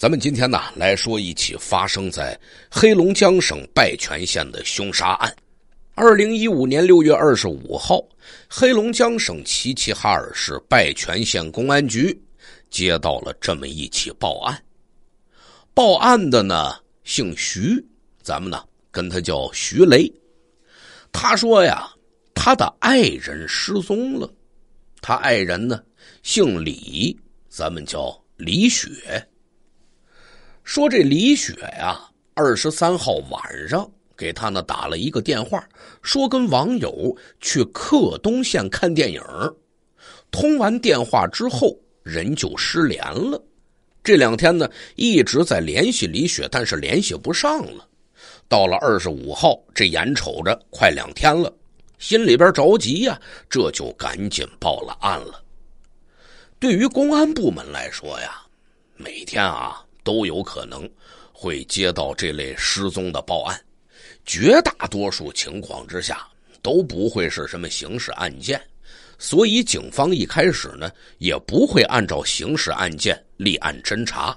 咱们今天呢，来说一起发生在黑龙江省拜泉县的凶杀案。二零一五年六月二十五号，黑龙江省齐齐哈尔市拜泉县公安局接到了这么一起报案。报案的呢姓徐，咱们呢跟他叫徐雷。他说呀，他的爱人失踪了。他爱人呢姓李，咱们叫李雪。说这李雪呀，二十三号晚上给他呢打了一个电话，说跟网友去克东县看电影通完电话之后人就失联了。这两天呢一直在联系李雪，但是联系不上了。到了二十五号，这眼瞅着快两天了，心里边着急呀，这就赶紧报了案了。对于公安部门来说呀，每天啊。都有可能会接到这类失踪的报案，绝大多数情况之下都不会是什么刑事案件，所以警方一开始呢也不会按照刑事案件立案侦查，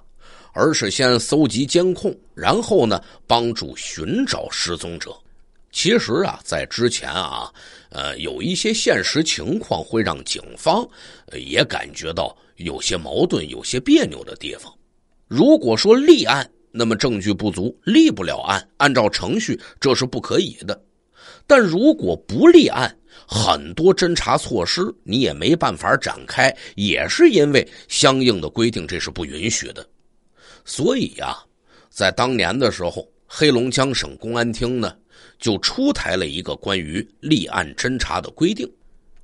而是先搜集监控，然后呢帮助寻找失踪者。其实啊，在之前啊，呃，有一些现实情况会让警方也感觉到有些矛盾、有些别扭的地方。如果说立案，那么证据不足，立不了案。按照程序，这是不可以的。但如果不立案，很多侦查措施你也没办法展开，也是因为相应的规定这是不允许的。所以呀，在当年的时候，黑龙江省公安厅呢就出台了一个关于立案侦查的规定。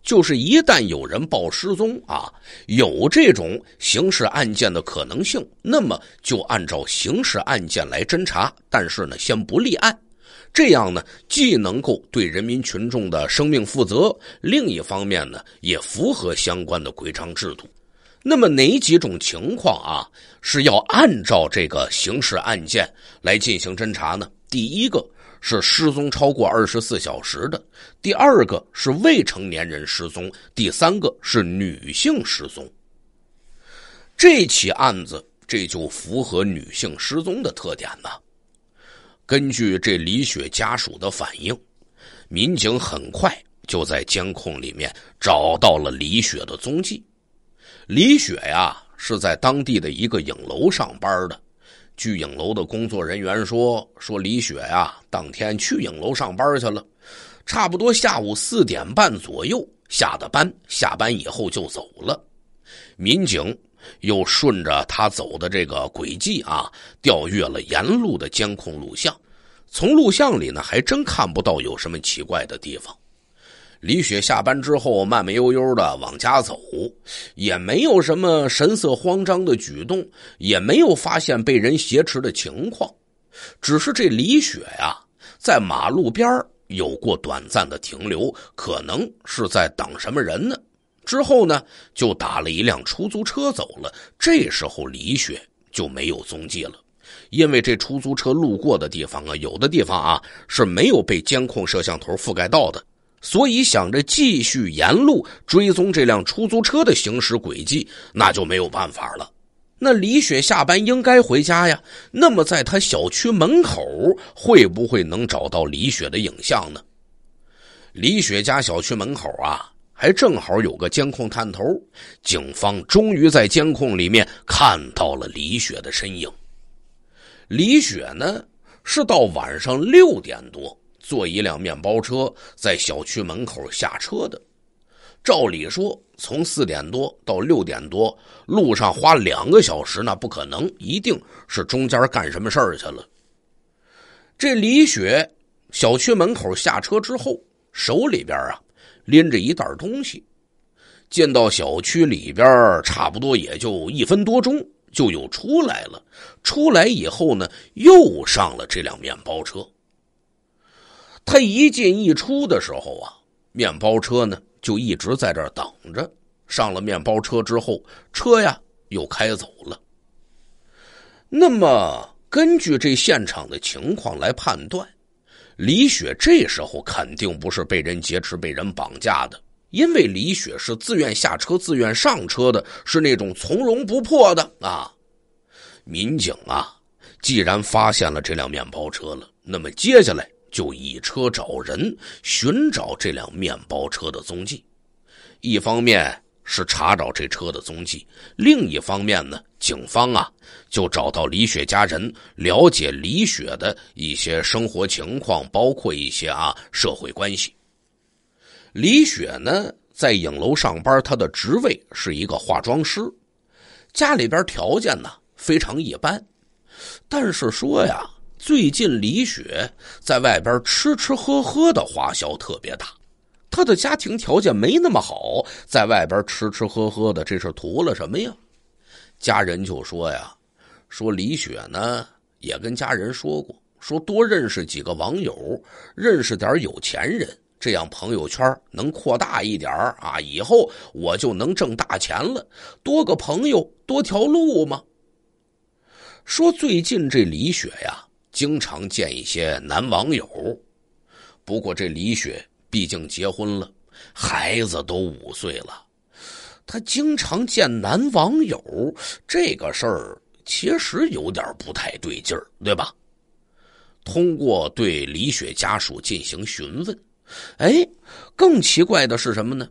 就是一旦有人报失踪啊，有这种刑事案件的可能性，那么就按照刑事案件来侦查。但是呢，先不立案，这样呢，既能够对人民群众的生命负责，另一方面呢，也符合相关的规章制度。那么哪几种情况啊是要按照这个刑事案件来进行侦查呢？第一个。是失踪超过二十四小时的，第二个是未成年人失踪，第三个是女性失踪。这起案子这就符合女性失踪的特点了。根据这李雪家属的反应，民警很快就在监控里面找到了李雪的踪迹。李雪呀是在当地的一个影楼上班的。据影楼的工作人员说，说李雪呀，当天去影楼上班去了，差不多下午四点半左右下的班，下班以后就走了。民警又顺着他走的这个轨迹啊，调阅了沿路的监控录像，从录像里呢，还真看不到有什么奇怪的地方。李雪下班之后慢慢悠悠的往家走，也没有什么神色慌张的举动，也没有发现被人挟持的情况，只是这李雪呀，在马路边有过短暂的停留，可能是在等什么人呢？之后呢，就打了一辆出租车走了。这时候李雪就没有踪迹了，因为这出租车路过的地方啊，有的地方啊是没有被监控摄像头覆盖到的。所以想着继续沿路追踪这辆出租车的行驶轨迹，那就没有办法了。那李雪下班应该回家呀？那么在她小区门口会不会能找到李雪的影像呢？李雪家小区门口啊，还正好有个监控探头，警方终于在监控里面看到了李雪的身影。李雪呢，是到晚上六点多。坐一辆面包车在小区门口下车的，照理说从四点多到六点多，路上花两个小时，那不可能，一定是中间干什么事儿去了。这李雪小区门口下车之后，手里边啊拎着一袋东西，进到小区里边差不多也就一分多钟，就又出来了。出来以后呢，又上了这辆面包车。他一进一出的时候啊，面包车呢就一直在这儿等着。上了面包车之后，车呀又开走了。那么，根据这现场的情况来判断，李雪这时候肯定不是被人劫持、被人绑架的，因为李雪是自愿下车、自愿上车的，是那种从容不迫的啊。民警啊，既然发现了这辆面包车了，那么接下来。就以车找人，寻找这辆面包车的踪迹。一方面是查找这车的踪迹，另一方面呢，警方啊就找到李雪家人，了解李雪的一些生活情况，包括一些啊社会关系。李雪呢在影楼上班，她的职位是一个化妆师，家里边条件呢非常一般，但是说呀。最近李雪在外边吃吃喝喝的花销特别大，她的家庭条件没那么好，在外边吃吃喝喝的这是图了什么呀？家人就说呀，说李雪呢也跟家人说过，说多认识几个网友，认识点有钱人，这样朋友圈能扩大一点啊，以后我就能挣大钱了，多个朋友多条路嘛。说最近这李雪呀。经常见一些男网友，不过这李雪毕竟结婚了，孩子都五岁了，她经常见男网友这个事儿其实有点不太对劲儿，对吧？通过对李雪家属进行询问，哎，更奇怪的是什么呢？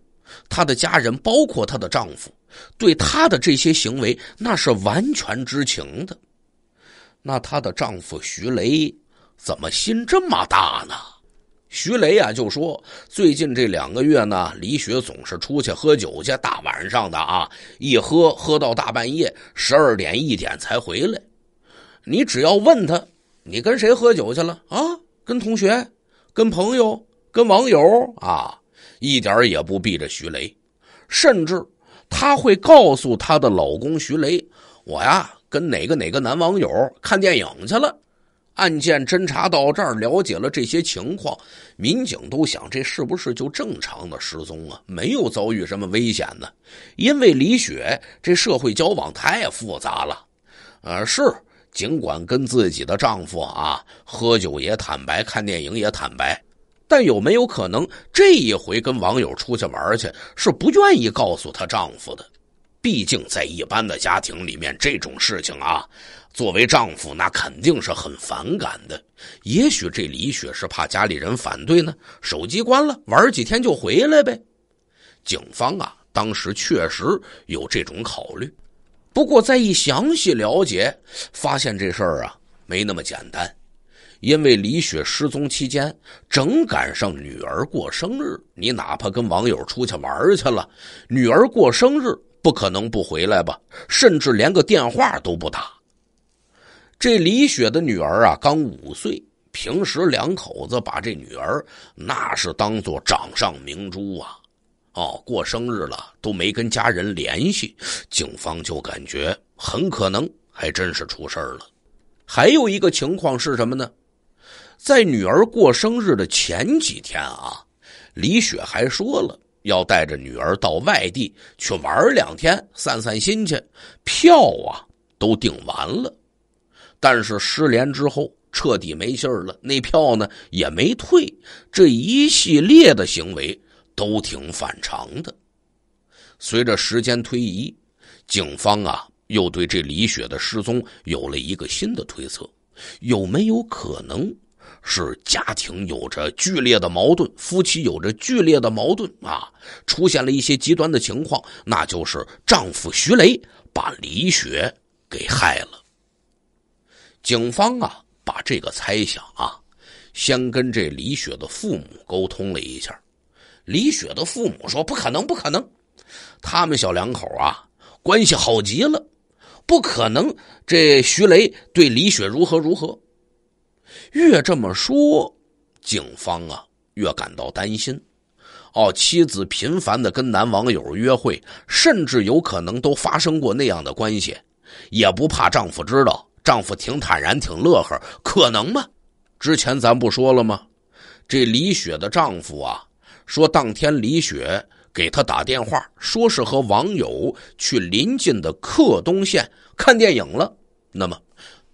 她的家人，包括她的丈夫，对她的这些行为那是完全知情的。那她的丈夫徐雷怎么心这么大呢？徐雷啊就说，最近这两个月呢，李雪总是出去喝酒去，大晚上的啊，一喝喝到大半夜，十二点一点才回来。你只要问他，你跟谁喝酒去了啊？跟同学、跟朋友、跟网友啊，一点也不避着徐雷，甚至他会告诉她的老公徐雷，我呀。跟哪个哪个男网友看电影去了？案件侦查到这儿，了解了这些情况，民警都想：这是不是就正常的失踪啊？没有遭遇什么危险呢？因为李雪这社会交往太复杂了，啊，是尽管跟自己的丈夫啊喝酒也坦白，看电影也坦白，但有没有可能这一回跟网友出去玩去，是不愿意告诉她丈夫的？毕竟在一般的家庭里面，这种事情啊，作为丈夫那肯定是很反感的。也许这李雪是怕家里人反对呢，手机关了，玩几天就回来呗。警方啊，当时确实有这种考虑，不过再一详细了解，发现这事儿啊没那么简单。因为李雪失踪期间，正赶上女儿过生日，你哪怕跟网友出去玩去了，女儿过生日。不可能不回来吧，甚至连个电话都不打。这李雪的女儿啊，刚五岁，平时两口子把这女儿那是当做掌上明珠啊。哦，过生日了都没跟家人联系，警方就感觉很可能还真是出事了。还有一个情况是什么呢？在女儿过生日的前几天啊，李雪还说了。要带着女儿到外地去玩两天，散散心去，票啊都订完了，但是失联之后彻底没信儿了，那票呢也没退，这一系列的行为都挺反常的。随着时间推移，警方啊又对这李雪的失踪有了一个新的推测：有没有可能？是家庭有着剧烈的矛盾，夫妻有着剧烈的矛盾啊，出现了一些极端的情况，那就是丈夫徐雷把李雪给害了。警方啊，把这个猜想啊，先跟这李雪的父母沟通了一下。李雪的父母说：“不可能，不可能，他们小两口啊，关系好极了，不可能这徐雷对李雪如何如何。”越这么说，警方啊越感到担心。哦，妻子频繁的跟男网友约会，甚至有可能都发生过那样的关系，也不怕丈夫知道？丈夫挺坦然，挺乐呵，可能吗？之前咱不说了吗？这李雪的丈夫啊，说当天李雪给他打电话，说是和网友去邻近的克东县看电影了。那么。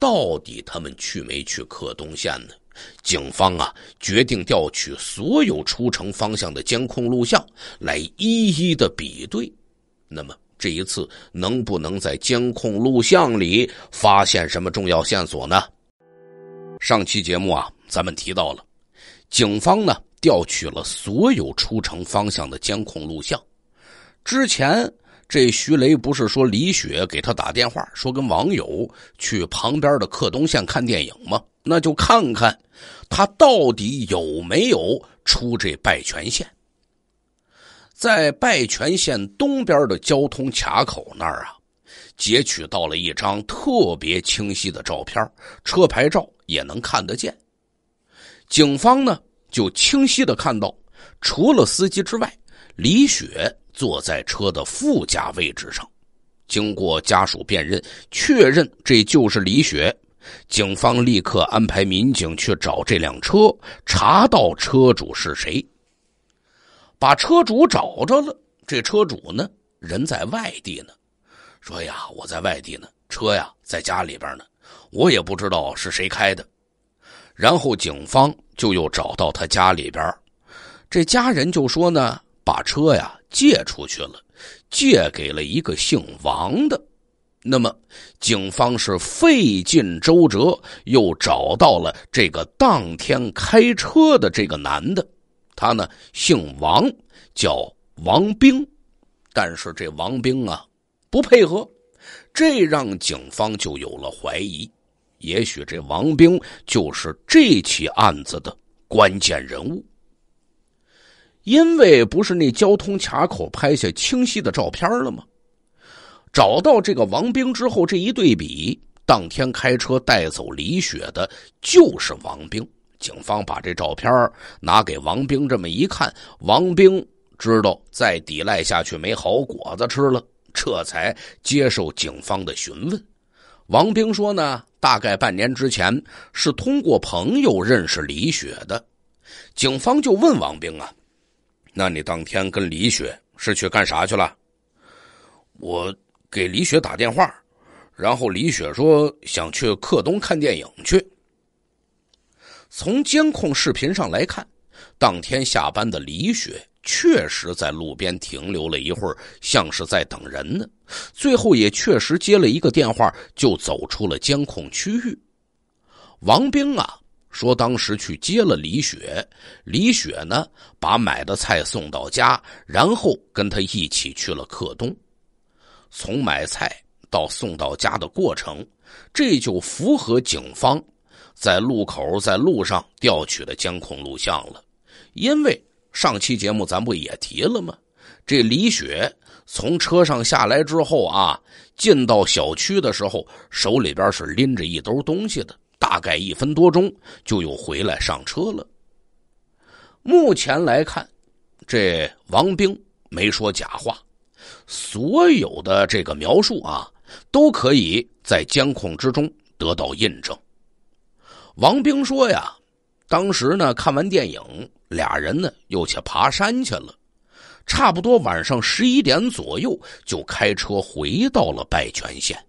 到底他们去没去克东县呢？警方啊决定调取所有出城方向的监控录像来一一的比对。那么这一次能不能在监控录像里发现什么重要线索呢？上期节目啊，咱们提到了，警方呢调取了所有出城方向的监控录像，之前。这徐雷不是说李雪给他打电话，说跟网友去旁边的克东县看电影吗？那就看看他到底有没有出这拜泉县。在拜泉县东边的交通卡口那儿啊，截取到了一张特别清晰的照片，车牌照也能看得见。警方呢，就清晰的看到，除了司机之外。李雪坐在车的副驾位置上，经过家属辨认，确认这就是李雪。警方立刻安排民警去找这辆车，查到车主是谁。把车主找着了，这车主呢人在外地呢，说呀我在外地呢，车呀在家里边呢，我也不知道是谁开的。然后警方就又找到他家里边，这家人就说呢。把车呀借出去了，借给了一个姓王的。那么，警方是费尽周折，又找到了这个当天开车的这个男的。他呢姓王，叫王兵。但是这王兵啊不配合，这让警方就有了怀疑。也许这王兵就是这起案子的关键人物。因为不是那交通卡口拍下清晰的照片了吗？找到这个王兵之后，这一对比，当天开车带走李雪的就是王兵。警方把这照片拿给王兵，这么一看，王兵知道再抵赖下去没好果子吃了，这才接受警方的询问。王兵说呢，大概半年之前是通过朋友认识李雪的。警方就问王兵啊。那你当天跟李雪是去干啥去了？我给李雪打电话，然后李雪说想去克东看电影去。从监控视频上来看，当天下班的李雪确实在路边停留了一会儿，像是在等人呢。最后也确实接了一个电话，就走出了监控区域。王兵啊。说当时去接了李雪，李雪呢把买的菜送到家，然后跟他一起去了客东。从买菜到送到家的过程，这就符合警方在路口在路上调取的监控录像了。因为上期节目咱不也提了吗？这李雪从车上下来之后啊，进到小区的时候，手里边是拎着一兜东西的。大概一分多钟，就又回来上车了。目前来看，这王兵没说假话，所有的这个描述啊，都可以在监控之中得到印证。王兵说呀，当时呢看完电影，俩人呢又去爬山去了，差不多晚上十一点左右就开车回到了拜泉县。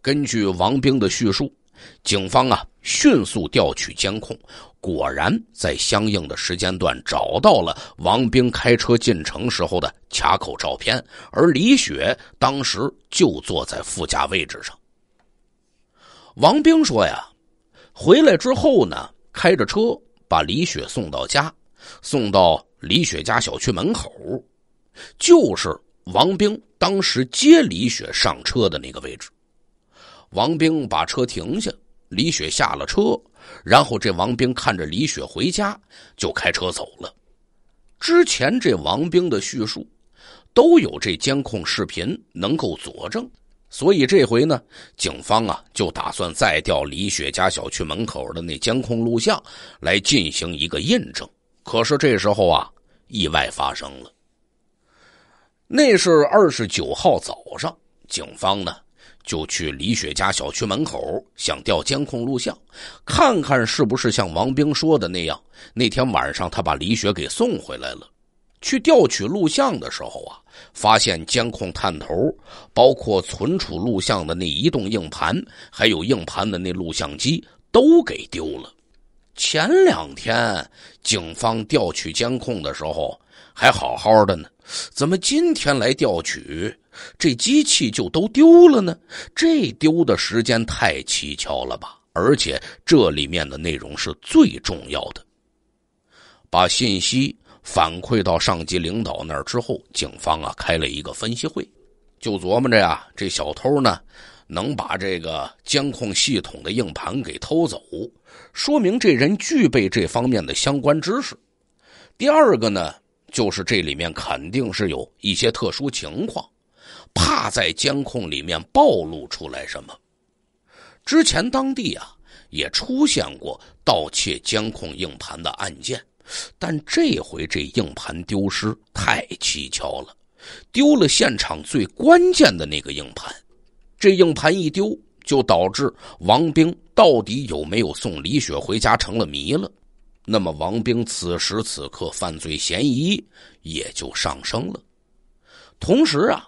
根据王兵的叙述。警方啊，迅速调取监控，果然在相应的时间段找到了王兵开车进城时候的卡口照片，而李雪当时就坐在副驾位置上。王兵说呀，回来之后呢，开着车把李雪送到家，送到李雪家小区门口，就是王兵当时接李雪上车的那个位置。王兵把车停下，李雪下了车，然后这王兵看着李雪回家，就开车走了。之前这王兵的叙述，都有这监控视频能够佐证，所以这回呢，警方啊就打算再调李雪家小区门口的那监控录像来进行一个印证。可是这时候啊，意外发生了。那是二十九号早上，警方呢。就去李雪家小区门口，想调监控录像，看看是不是像王兵说的那样。那天晚上，他把李雪给送回来了。去调取录像的时候啊，发现监控探头、包括存储录像的那移动硬盘，还有硬盘的那录像机都给丢了。前两天警方调取监控的时候，还好好的呢。怎么今天来调取，这机器就都丢了呢？这丢的时间太蹊跷了吧！而且这里面的内容是最重要的。把信息反馈到上级领导那儿之后，警方啊开了一个分析会，就琢磨着呀，这小偷呢能把这个监控系统的硬盘给偷走，说明这人具备这方面的相关知识。第二个呢？就是这里面肯定是有一些特殊情况，怕在监控里面暴露出来什么。之前当地啊也出现过盗窃监控硬盘的案件，但这回这硬盘丢失太蹊跷了，丢了现场最关键的那个硬盘。这硬盘一丢，就导致王兵到底有没有送李雪回家成了谜了。那么，王兵此时此刻犯罪嫌疑也就上升了。同时啊，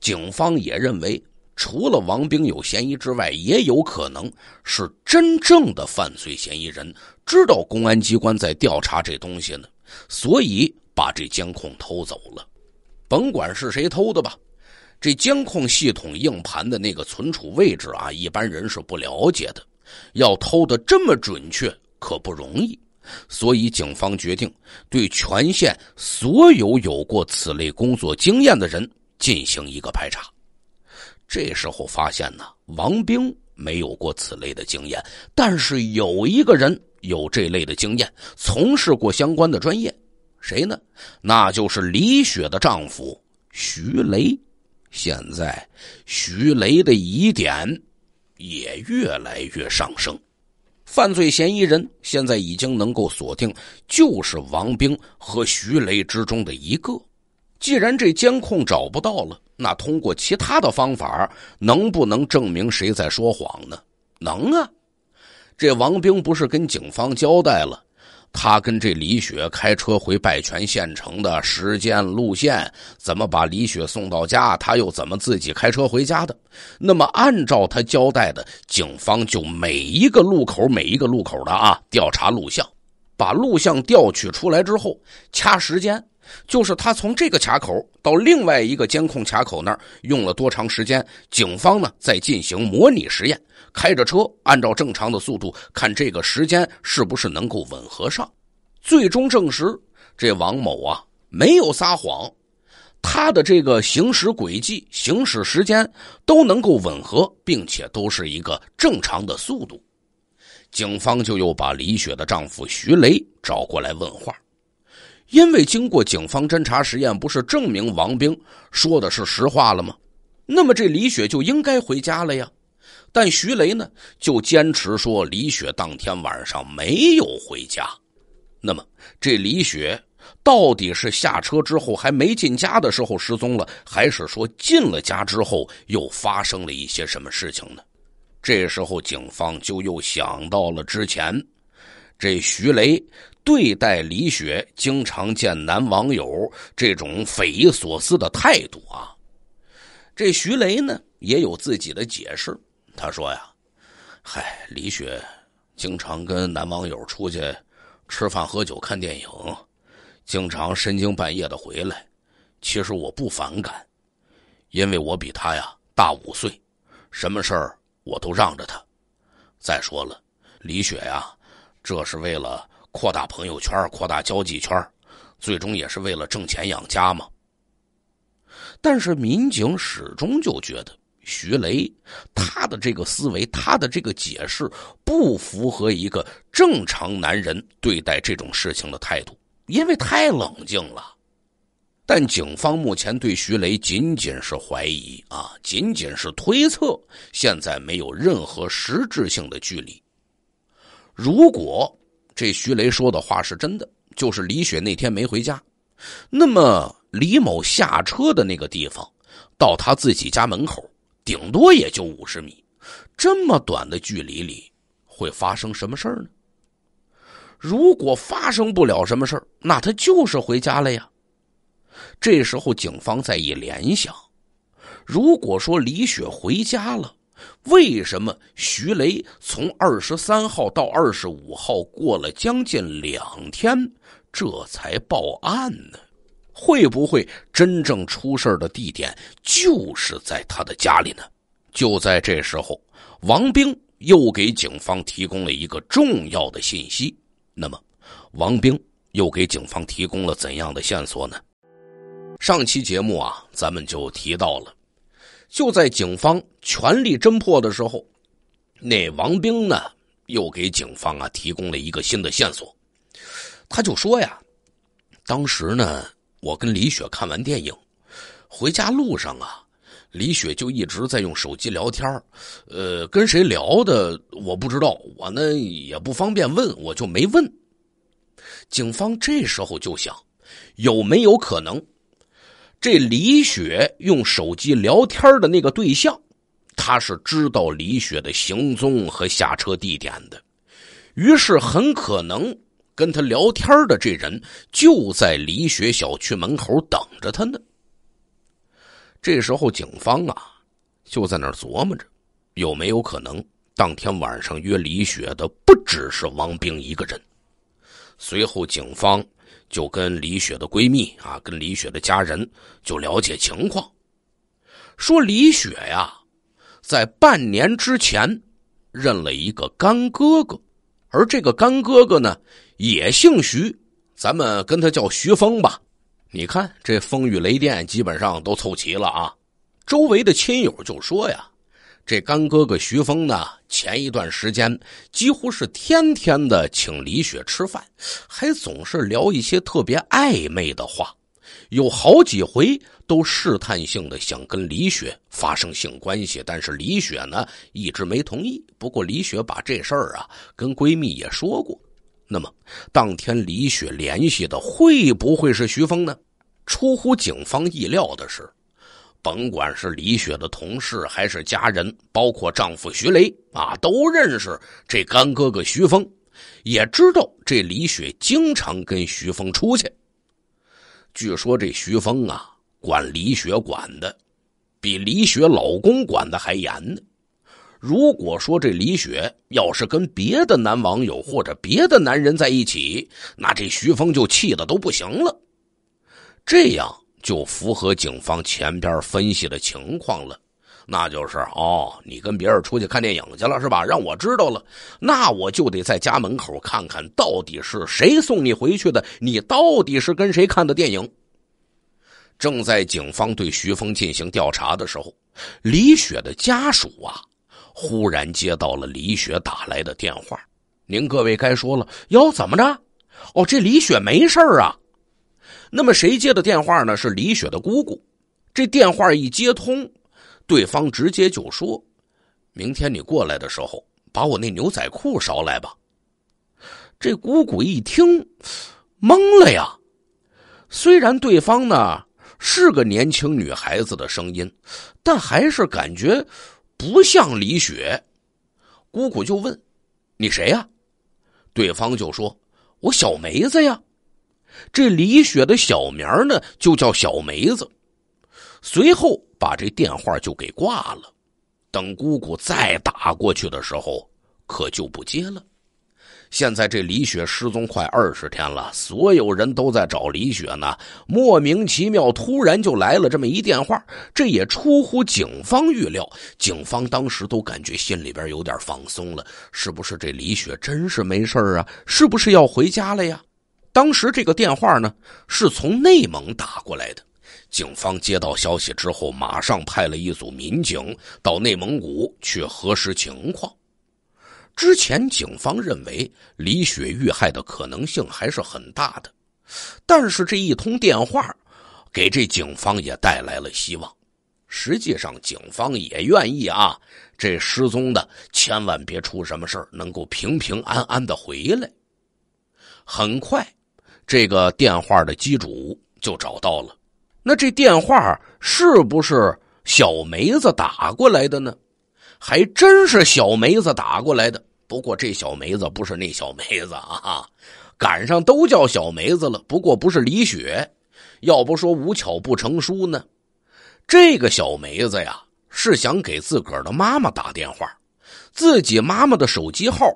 警方也认为，除了王兵有嫌疑之外，也有可能是真正的犯罪嫌疑人知道公安机关在调查这东西呢，所以把这监控偷走了。甭管是谁偷的吧，这监控系统硬盘的那个存储位置啊，一般人是不了解的。要偷的这么准确，可不容易。所以，警方决定对全县所有有过此类工作经验的人进行一个排查。这时候发现呢，王兵没有过此类的经验，但是有一个人有这类的经验，从事过相关的专业，谁呢？那就是李雪的丈夫徐雷。现在，徐雷的疑点也越来越上升。犯罪嫌疑人现在已经能够锁定，就是王兵和徐雷之中的一个。既然这监控找不到了，那通过其他的方法，能不能证明谁在说谎呢？能啊，这王兵不是跟警方交代了？他跟这李雪开车回拜泉县城的时间、路线，怎么把李雪送到家？他又怎么自己开车回家的？那么，按照他交代的，警方就每一个路口、每一个路口的啊调查录像，把录像调取出来之后，掐时间，就是他从这个卡口到另外一个监控卡口那儿用了多长时间？警方呢，在进行模拟实验。开着车，按照正常的速度，看这个时间是不是能够吻合上。最终证实，这王某啊没有撒谎，他的这个行驶轨迹、行驶时间都能够吻合，并且都是一个正常的速度。警方就又把李雪的丈夫徐雷找过来问话，因为经过警方侦查实验，不是证明王兵说的是实话了吗？那么这李雪就应该回家了呀。但徐雷呢，就坚持说李雪当天晚上没有回家。那么，这李雪到底是下车之后还没进家的时候失踪了，还是说进了家之后又发生了一些什么事情呢？这时候，警方就又想到了之前这徐雷对待李雪经常见男网友这种匪夷所思的态度啊。这徐雷呢，也有自己的解释。他说呀，嗨，李雪经常跟男网友出去吃饭、喝酒、看电影，经常深更半夜的回来。其实我不反感，因为我比他呀大五岁，什么事儿我都让着他。再说了，李雪呀，这是为了扩大朋友圈、扩大交际圈，最终也是为了挣钱养家嘛。但是民警始终就觉得。徐雷，他的这个思维，他的这个解释，不符合一个正常男人对待这种事情的态度，因为太冷静了。但警方目前对徐雷仅仅是怀疑啊，仅仅是推测，现在没有任何实质性的距离。如果这徐雷说的话是真的，就是李雪那天没回家，那么李某下车的那个地方，到他自己家门口。顶多也就五十米，这么短的距离里会发生什么事儿呢？如果发生不了什么事儿，那他就是回家了呀。这时候警方再一联想，如果说李雪回家了，为什么徐雷从二十三号到二十五号过了将近两天，这才报案呢？会不会真正出事的地点就是在他的家里呢？就在这时候，王兵又给警方提供了一个重要的信息。那么，王兵又给警方提供了怎样的线索呢？上期节目啊，咱们就提到了，就在警方全力侦破的时候，那王兵呢又给警方啊提供了一个新的线索。他就说呀，当时呢。我跟李雪看完电影，回家路上啊，李雪就一直在用手机聊天呃，跟谁聊的我不知道，我呢也不方便问，我就没问。警方这时候就想，有没有可能这李雪用手机聊天的那个对象，他是知道李雪的行踪和下车地点的，于是很可能。跟他聊天的这人就在李雪小区门口等着他呢。这时候，警方啊就在那琢磨着有没有可能当天晚上约李雪的不只是王兵一个人。随后，警方就跟李雪的闺蜜啊、跟李雪的家人就了解情况，说李雪呀在半年之前认了一个干哥哥，而这个干哥哥呢。也姓徐，咱们跟他叫徐峰吧。你看这风雨雷电基本上都凑齐了啊。周围的亲友就说呀：“这干哥哥徐峰呢，前一段时间几乎是天天的请李雪吃饭，还总是聊一些特别暧昧的话，有好几回都试探性的想跟李雪发生性关系，但是李雪呢一直没同意。不过李雪把这事儿啊跟闺蜜也说过。”那么，当天李雪联系的会不会是徐峰呢？出乎警方意料的是，甭管是李雪的同事还是家人，包括丈夫徐雷啊，都认识这干哥哥徐峰，也知道这李雪经常跟徐峰出去。据说这徐峰啊，管李雪管的比李雪老公管的还严呢。如果说这李雪要是跟别的男网友或者别的男人在一起，那这徐峰就气的都不行了。这样就符合警方前边分析的情况了，那就是哦，你跟别人出去看电影去了是吧？让我知道了，那我就得在家门口看看到底是谁送你回去的，你到底是跟谁看的电影。正在警方对徐峰进行调查的时候，李雪的家属啊。忽然接到了李雪打来的电话，您各位该说了哟，怎么着？哦，这李雪没事啊。那么谁接的电话呢？是李雪的姑姑。这电话一接通，对方直接就说：“明天你过来的时候，把我那牛仔裤捎来吧。”这姑姑一听懵了呀。虽然对方呢是个年轻女孩子的声音，但还是感觉。不像李雪，姑姑就问：“你谁呀？”对方就说：“我小梅子呀。”这李雪的小名呢，就叫小梅子。随后把这电话就给挂了。等姑姑再打过去的时候，可就不接了。现在这李雪失踪快二十天了，所有人都在找李雪呢。莫名其妙，突然就来了这么一电话，这也出乎警方预料。警方当时都感觉心里边有点放松了，是不是这李雪真是没事啊？是不是要回家了呀？当时这个电话呢，是从内蒙打过来的。警方接到消息之后，马上派了一组民警到内蒙古去核实情况。之前警方认为李雪遇害的可能性还是很大的，但是这一通电话给这警方也带来了希望。实际上，警方也愿意啊，这失踪的千万别出什么事能够平平安安的回来。很快，这个电话的机主就找到了。那这电话是不是小梅子打过来的呢？还真是小梅子打过来的。不过这小梅子不是那小梅子啊，赶上都叫小梅子了。不过不是李雪，要不说无巧不成书呢。这个小梅子呀，是想给自个儿的妈妈打电话，自己妈妈的手机号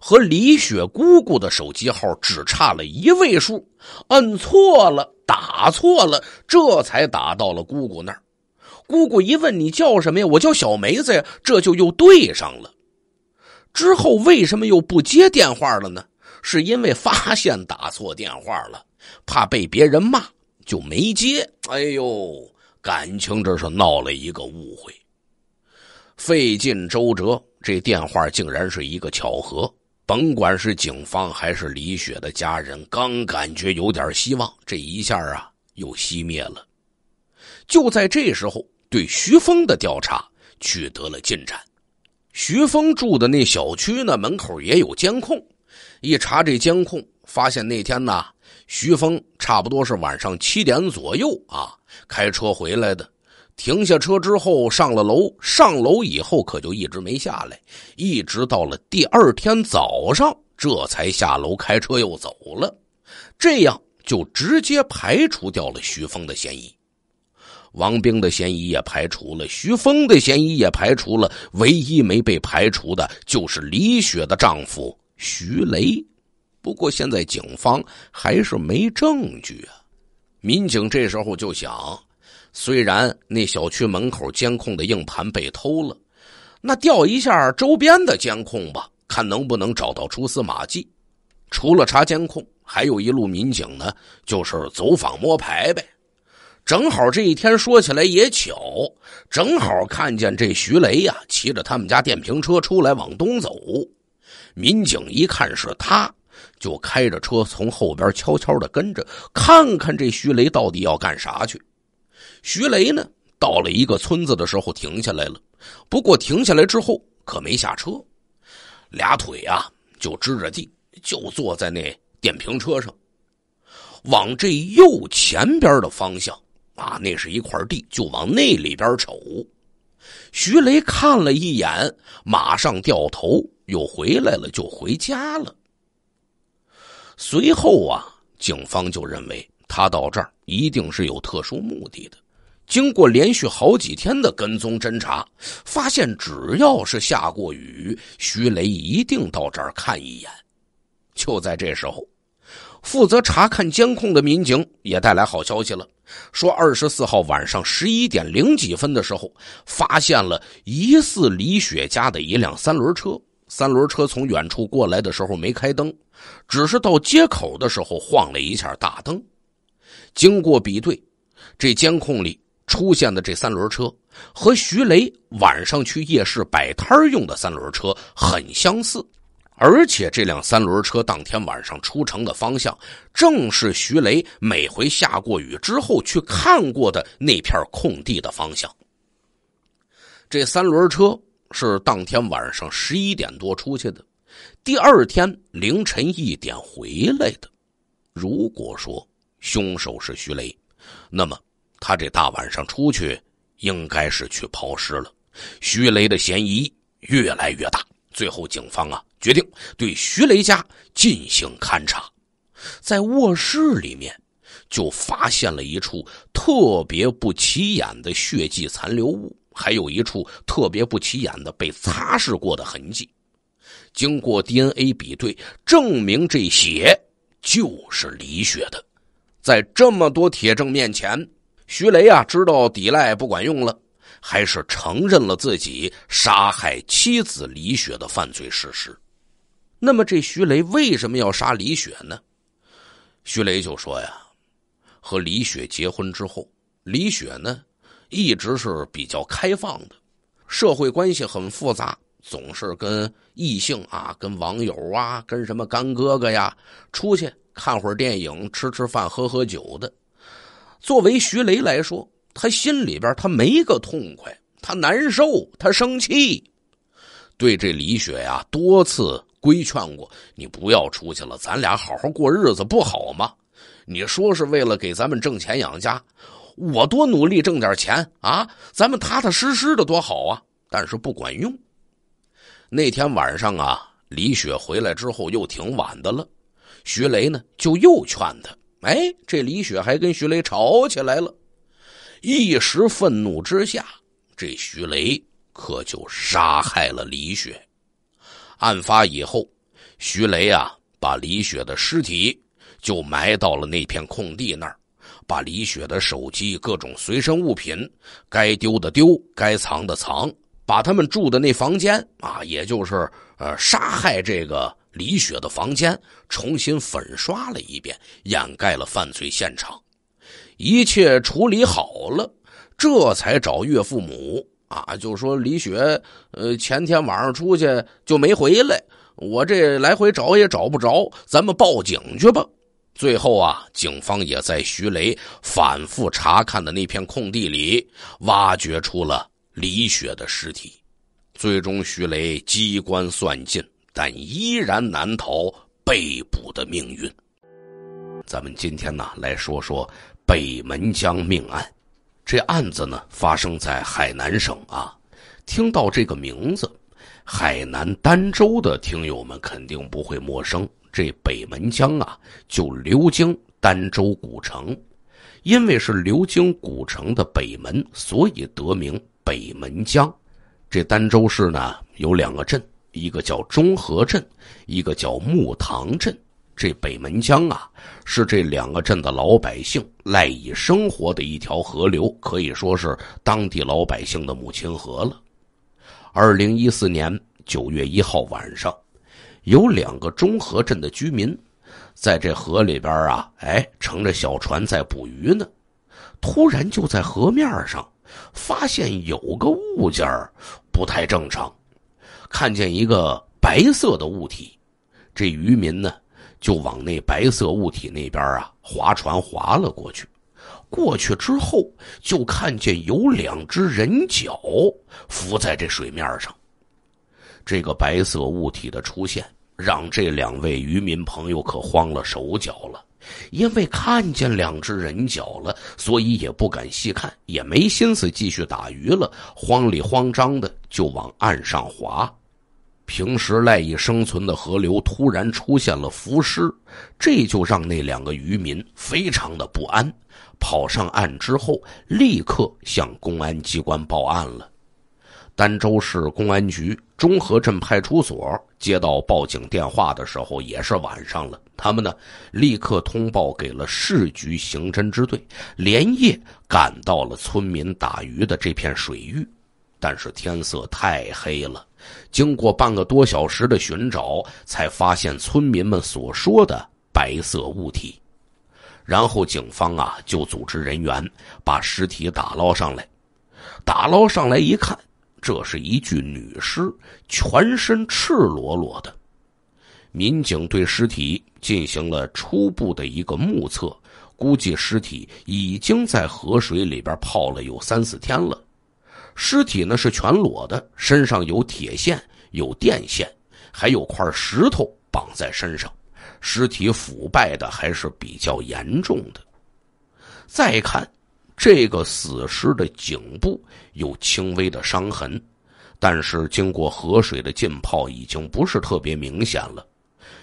和李雪姑姑的手机号只差了一位数，摁错了，打错了，这才打到了姑姑那儿。姑姑一问你叫什么呀？我叫小梅子呀，这就又对上了。之后为什么又不接电话了呢？是因为发现打错电话了，怕被别人骂，就没接。哎呦，感情这是闹了一个误会，费尽周折，这电话竟然是一个巧合。甭管是警方还是李雪的家人，刚感觉有点希望，这一下啊又熄灭了。就在这时候，对徐峰的调查取得了进展。徐峰住的那小区呢，门口也有监控。一查这监控，发现那天呢，徐峰差不多是晚上七点左右啊，开车回来的。停下车之后，上了楼，上楼以后可就一直没下来，一直到了第二天早上，这才下楼开车又走了。这样就直接排除掉了徐峰的嫌疑。王兵的嫌疑也排除了，徐峰的嫌疑也排除了，唯一没被排除的就是李雪的丈夫徐雷。不过现在警方还是没证据啊。民警这时候就想，虽然那小区门口监控的硬盘被偷了，那调一下周边的监控吧，看能不能找到蛛丝马迹。除了查监控，还有一路民警呢，就是走访摸排呗。正好这一天说起来也巧，正好看见这徐雷呀骑着他们家电瓶车出来往东走，民警一看是他，就开着车从后边悄悄的跟着，看看这徐雷到底要干啥去。徐雷呢到了一个村子的时候停下来了，不过停下来之后可没下车，俩腿啊就支着地，就坐在那电瓶车上，往这右前边的方向。啊，那是一块地，就往那里边瞅。徐雷看了一眼，马上掉头又回来了，就回家了。随后啊，警方就认为他到这儿一定是有特殊目的的。经过连续好几天的跟踪侦查，发现只要是下过雨，徐雷一定到这儿看一眼。就在这时候。负责查看监控的民警也带来好消息了，说二十四号晚上十一点零几分的时候，发现了疑似李雪家的一辆三轮车。三轮车从远处过来的时候没开灯，只是到街口的时候晃了一下大灯。经过比对，这监控里出现的这三轮车和徐雷晚上去夜市摆摊用的三轮车很相似。而且这辆三轮车当天晚上出城的方向，正是徐雷每回下过雨之后去看过的那片空地的方向。这三轮车是当天晚上十一点多出去的，第二天凌晨一点回来的。如果说凶手是徐雷，那么他这大晚上出去，应该是去抛尸了。徐雷的嫌疑越来越大，最后警方啊。决定对徐雷家进行勘查，在卧室里面就发现了一处特别不起眼的血迹残留物，还有一处特别不起眼的被擦拭过的痕迹。经过 DNA 比对，证明这血就是李雪的。在这么多铁证面前，徐雷啊知道抵赖不管用了，还是承认了自己杀害妻子李雪的犯罪事实。那么这徐雷为什么要杀李雪呢？徐雷就说：“呀，和李雪结婚之后，李雪呢一直是比较开放的，社会关系很复杂，总是跟异性啊、跟网友啊、跟什么干哥哥呀出去看会儿电影、吃吃饭、喝喝酒的。作为徐雷来说，他心里边他没个痛快，他难受，他生气，对这李雪呀多次。”规劝过你不要出去了，咱俩好好过日子不好吗？你说是为了给咱们挣钱养家，我多努力挣点钱啊，咱们踏踏实实的多好啊！但是不管用。那天晚上啊，李雪回来之后又挺晚的了，徐雷呢就又劝他。哎，这李雪还跟徐雷吵起来了，一时愤怒之下，这徐雷可就杀害了李雪。案发以后，徐雷啊把李雪的尸体就埋到了那片空地那儿，把李雪的手机、各种随身物品该丢的丢，该藏的藏，把他们住的那房间啊，也就是呃杀害这个李雪的房间，重新粉刷了一遍，掩盖了犯罪现场，一切处理好了，这才找岳父母。啊，就说李雪，呃，前天晚上出去就没回来，我这来回找也找不着，咱们报警去吧。最后啊，警方也在徐雷反复查看的那片空地里挖掘出了李雪的尸体。最终，徐雷机关算尽，但依然难逃被捕的命运。咱们今天呢，来说说北门江命案。这案子呢发生在海南省啊，听到这个名字，海南儋州的听友们肯定不会陌生。这北门江啊，就流经儋州古城，因为是流经古城的北门，所以得名北门江。这儋州市呢有两个镇，一个叫中和镇，一个叫木塘镇。这北门江啊，是这两个镇的老百姓赖以生活的一条河流，可以说是当地老百姓的母亲河了。二零一四年九月一号晚上，有两个中和镇的居民，在这河里边啊，哎，乘着小船在捕鱼呢。突然就在河面上发现有个物件不太正常，看见一个白色的物体，这渔民呢？就往那白色物体那边啊划船划了过去，过去之后就看见有两只人脚浮在这水面上。这个白色物体的出现让这两位渔民朋友可慌了手脚了，因为看见两只人脚了，所以也不敢细看，也没心思继续打鱼了，慌里慌张的就往岸上划。平时赖以生存的河流突然出现了浮尸，这就让那两个渔民非常的不安。跑上岸之后，立刻向公安机关报案了。儋州市公安局中和镇派出所接到报警电话的时候也是晚上了，他们呢，立刻通报给了市局刑侦支队，连夜赶到了村民打鱼的这片水域，但是天色太黑了。经过半个多小时的寻找，才发现村民们所说的白色物体。然后警方啊就组织人员把尸体打捞上来。打捞上来一看，这是一具女尸，全身赤裸裸的。民警对尸体进行了初步的一个目测，估计尸体已经在河水里边泡了有三四天了。尸体呢是全裸的，身上有铁线、有电线，还有块石头绑在身上。尸体腐败的还是比较严重的。再看，这个死尸的颈部有轻微的伤痕，但是经过河水的浸泡，已经不是特别明显了。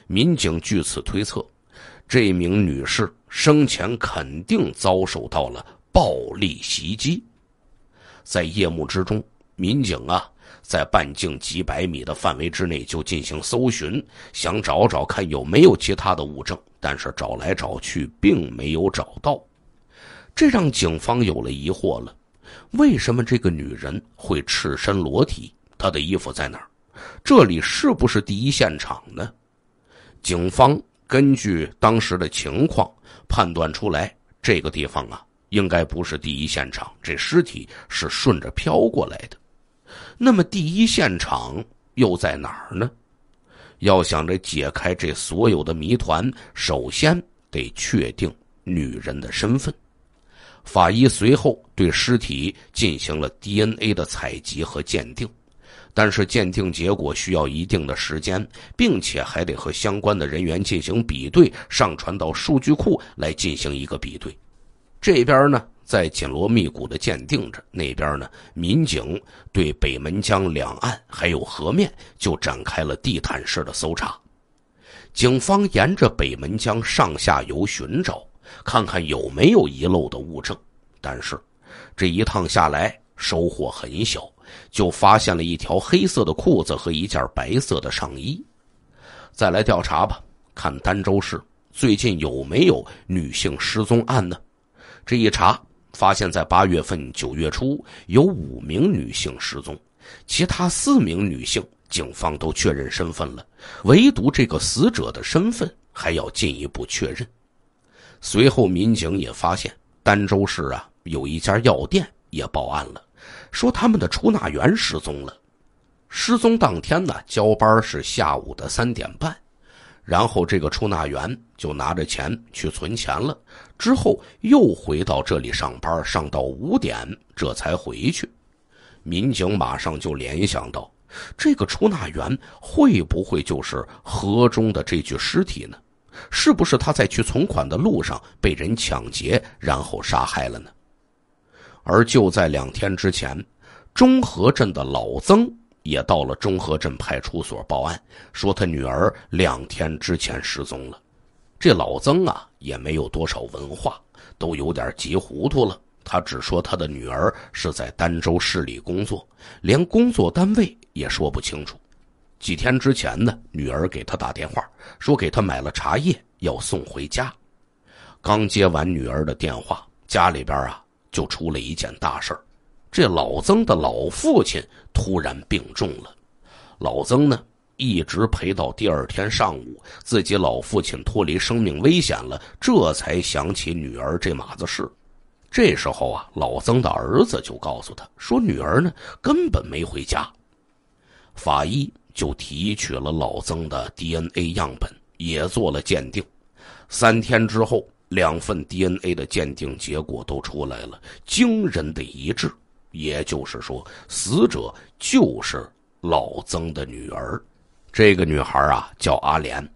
民警据此推测，这名女士生前肯定遭受到了暴力袭击。在夜幕之中，民警啊，在半径几百米的范围之内就进行搜寻，想找找看有没有其他的物证，但是找来找去并没有找到，这让警方有了疑惑了：为什么这个女人会赤身裸体？她的衣服在哪儿？这里是不是第一现场呢？警方根据当时的情况判断出来，这个地方啊。应该不是第一现场，这尸体是顺着飘过来的。那么第一现场又在哪儿呢？要想着解开这所有的谜团，首先得确定女人的身份。法医随后对尸体进行了 DNA 的采集和鉴定，但是鉴定结果需要一定的时间，并且还得和相关的人员进行比对，上传到数据库来进行一个比对。这边呢，在紧锣密鼓的鉴定着；那边呢，民警对北门江两岸还有河面就展开了地毯式的搜查。警方沿着北门江上下游寻找，看看有没有遗漏的物证。但是，这一趟下来收获很小，就发现了一条黑色的裤子和一件白色的上衣。再来调查吧，看儋州市最近有没有女性失踪案呢？这一查，发现在八月份、九月初有五名女性失踪，其他四名女性警方都确认身份了，唯独这个死者的身份还要进一步确认。随后，民警也发现儋州市啊有一家药店也报案了，说他们的出纳员失踪了。失踪当天呢，交班是下午的三点半。然后这个出纳员就拿着钱去存钱了，之后又回到这里上班，上到五点这才回去。民警马上就联想到，这个出纳员会不会就是河中的这具尸体呢？是不是他在去存款的路上被人抢劫，然后杀害了呢？而就在两天之前，中和镇的老曾。也到了中和镇派出所报案，说他女儿两天之前失踪了。这老曾啊，也没有多少文化，都有点急糊涂了。他只说他的女儿是在儋州市里工作，连工作单位也说不清楚。几天之前呢，女儿给他打电话，说给他买了茶叶要送回家。刚接完女儿的电话，家里边啊就出了一件大事这老曾的老父亲。突然病重了，老曾呢一直陪到第二天上午，自己老父亲脱离生命危险了，这才想起女儿这码子事。这时候啊，老曾的儿子就告诉他说，女儿呢根本没回家。法医就提取了老曾的 DNA 样本，也做了鉴定。三天之后，两份 DNA 的鉴定结果都出来了，惊人的一致。也就是说，死者。就是老曾的女儿，这个女孩啊叫阿莲。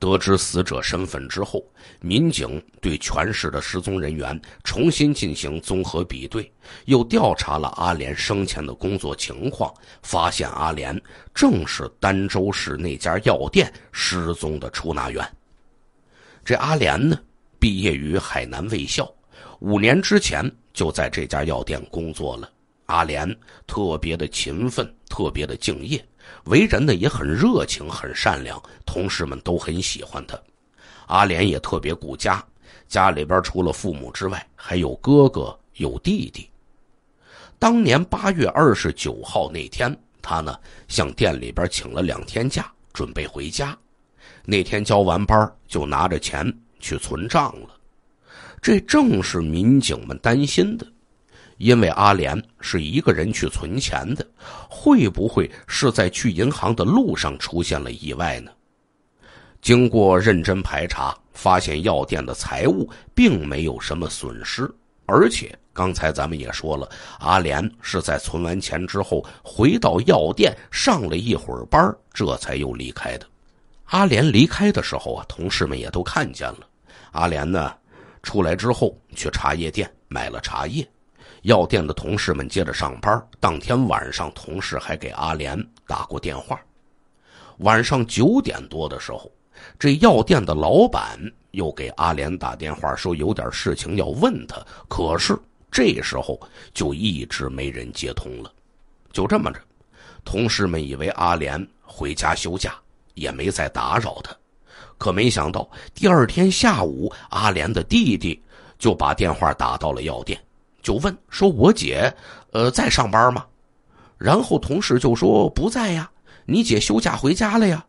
得知死者身份之后，民警对全市的失踪人员重新进行综合比对，又调查了阿莲生前的工作情况，发现阿莲正是儋州市那家药店失踪的出纳员。这阿莲呢，毕业于海南卫校，五年之前就在这家药店工作了。阿莲特别的勤奋，特别的敬业，为人呢也很热情，很善良，同事们都很喜欢他。阿莲也特别顾家，家里边除了父母之外，还有哥哥，有弟弟。当年八月二十九号那天，他呢向店里边请了两天假，准备回家。那天交完班就拿着钱去存账了。这正是民警们担心的。因为阿莲是一个人去存钱的，会不会是在去银行的路上出现了意外呢？经过认真排查，发现药店的财物并没有什么损失，而且刚才咱们也说了，阿莲是在存完钱之后回到药店上了一会儿班，这才又离开的。阿莲离开的时候啊，同事们也都看见了。阿莲呢，出来之后去茶叶店买了茶叶。药店的同事们接着上班。当天晚上，同事还给阿莲打过电话。晚上九点多的时候，这药店的老板又给阿莲打电话，说有点事情要问他。可是这时候就一直没人接通了。就这么着，同事们以为阿莲回家休假，也没再打扰他。可没想到，第二天下午，阿莲的弟弟就把电话打到了药店。就问说：“我姐，呃，在上班吗？”然后同事就说：“不在呀，你姐休假回家了呀，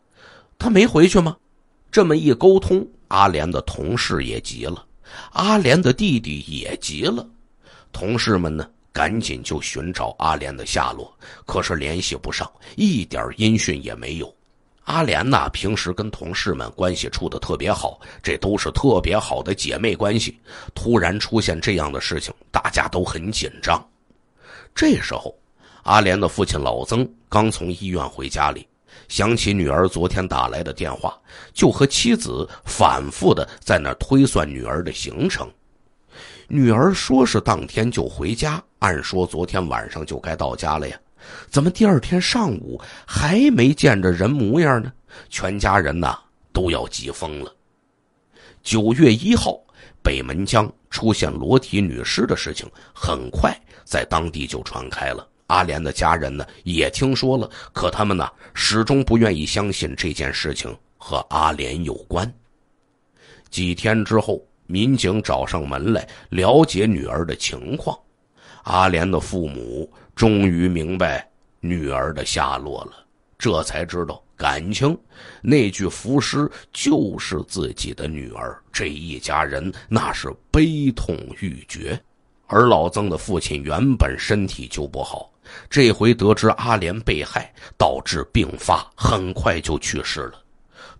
她没回去吗？”这么一沟通，阿莲的同事也急了，阿莲的弟弟也急了，同事们呢，赶紧就寻找阿莲的下落，可是联系不上，一点音讯也没有。阿莲呐，平时跟同事们关系处的特别好，这都是特别好的姐妹关系。突然出现这样的事情，大家都很紧张。这时候，阿莲的父亲老曾刚从医院回家里，想起女儿昨天打来的电话，就和妻子反复的在那推算女儿的行程。女儿说是当天就回家，按说昨天晚上就该到家了呀。怎么第二天上午还没见着人模样呢？全家人呐都要急疯了。九月一号，北门江出现裸体女尸的事情很快在当地就传开了。阿莲的家人呢也听说了，可他们呢始终不愿意相信这件事情和阿莲有关。几天之后，民警找上门来了解女儿的情况，阿莲的父母。终于明白女儿的下落了，这才知道感情那具浮尸就是自己的女儿。这一家人那是悲痛欲绝，而老曾的父亲原本身体就不好，这回得知阿莲被害，导致病发，很快就去世了。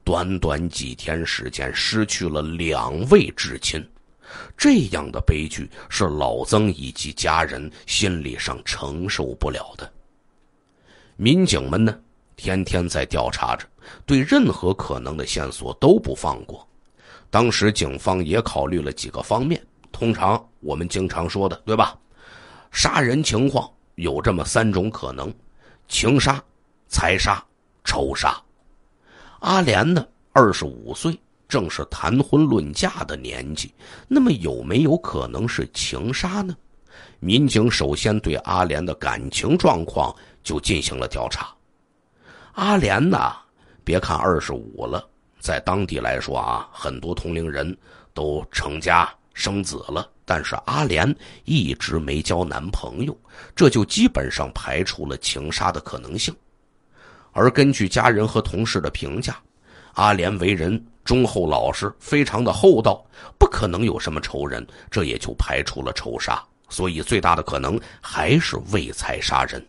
短短几天时间，失去了两位至亲。这样的悲剧是老曾以及家人心理上承受不了的。民警们呢，天天在调查着，对任何可能的线索都不放过。当时警方也考虑了几个方面，通常我们经常说的，对吧？杀人情况有这么三种可能：情杀、财杀、仇杀。阿莲呢，二十五岁。正是谈婚论嫁的年纪，那么有没有可能是情杀呢？民警首先对阿莲的感情状况就进行了调查。阿莲呐，别看二十五了，在当地来说啊，很多同龄人都成家生子了，但是阿莲一直没交男朋友，这就基本上排除了情杀的可能性。而根据家人和同事的评价，阿莲为人。忠厚老实，非常的厚道，不可能有什么仇人，这也就排除了仇杀。所以最大的可能还是为财杀人。